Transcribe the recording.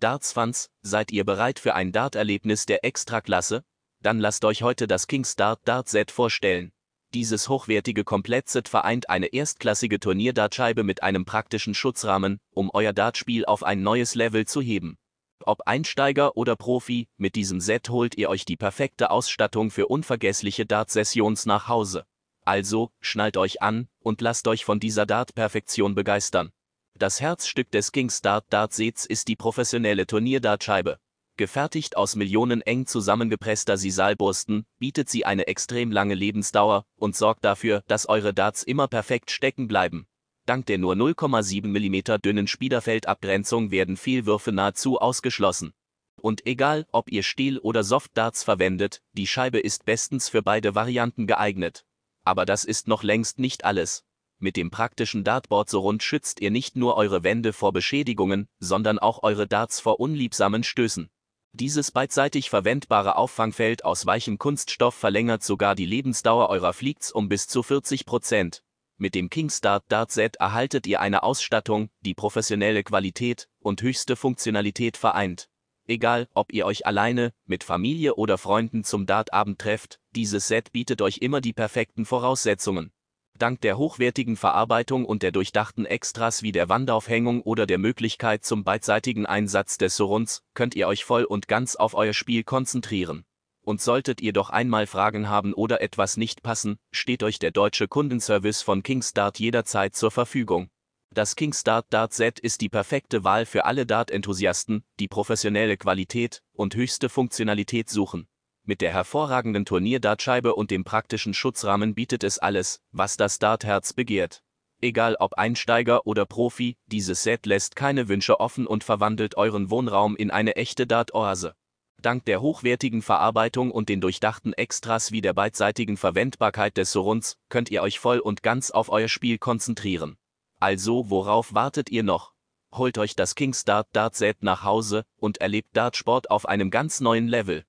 Darts-Fans, seid ihr bereit für ein Dart-Erlebnis der Extraklasse? Dann lasst euch heute das Kings Dart Dart Set vorstellen. Dieses hochwertige Komplettset vereint eine erstklassige Turnierdartscheibe mit einem praktischen Schutzrahmen, um euer Dartspiel auf ein neues Level zu heben. Ob Einsteiger oder Profi, mit diesem Set holt ihr euch die perfekte Ausstattung für unvergessliche Dart-Sessions nach Hause. Also, schnallt euch an und lasst euch von dieser Dart-Perfektion begeistern. Das Herzstück des Kings Dart Dartseeds ist die professionelle Turnierdartscheibe. Gefertigt aus Millionen eng zusammengepresster Sisalbursten, bietet sie eine extrem lange Lebensdauer und sorgt dafür, dass eure Darts immer perfekt stecken bleiben. Dank der nur 0,7 mm dünnen Spielerfeldabgrenzung werden Fehlwürfe nahezu ausgeschlossen. Und egal, ob ihr Stiel- oder Softdarts verwendet, die Scheibe ist bestens für beide Varianten geeignet. Aber das ist noch längst nicht alles. Mit dem praktischen Dartboard so rund schützt ihr nicht nur eure Wände vor Beschädigungen, sondern auch eure Darts vor unliebsamen Stößen. Dieses beidseitig verwendbare Auffangfeld aus weichem Kunststoff verlängert sogar die Lebensdauer eurer Flieks um bis zu 40 Prozent. Mit dem Kingstart Dart Set erhaltet ihr eine Ausstattung, die professionelle Qualität und höchste Funktionalität vereint. Egal, ob ihr euch alleine, mit Familie oder Freunden zum Dartabend trefft, dieses Set bietet euch immer die perfekten Voraussetzungen dank der hochwertigen Verarbeitung und der durchdachten Extras wie der Wandaufhängung oder der Möglichkeit zum beidseitigen Einsatz des Sorons, könnt ihr euch voll und ganz auf euer Spiel konzentrieren. Und solltet ihr doch einmal Fragen haben oder etwas nicht passen, steht euch der deutsche Kundenservice von Kingstart jederzeit zur Verfügung. Das Kingstart Dart Set ist die perfekte Wahl für alle Dart-Enthusiasten, die professionelle Qualität und höchste Funktionalität suchen. Mit der hervorragenden Turnierdartscheibe und dem praktischen Schutzrahmen bietet es alles, was das Dartherz begehrt. Egal ob Einsteiger oder Profi, dieses Set lässt keine Wünsche offen und verwandelt euren Wohnraum in eine echte Dart-Oase. Dank der hochwertigen Verarbeitung und den durchdachten Extras wie der beidseitigen Verwendbarkeit des Sorunds könnt ihr euch voll und ganz auf euer Spiel konzentrieren. Also, worauf wartet ihr noch? Holt euch das Kings Dart Dart Set nach Hause und erlebt Dartsport auf einem ganz neuen Level.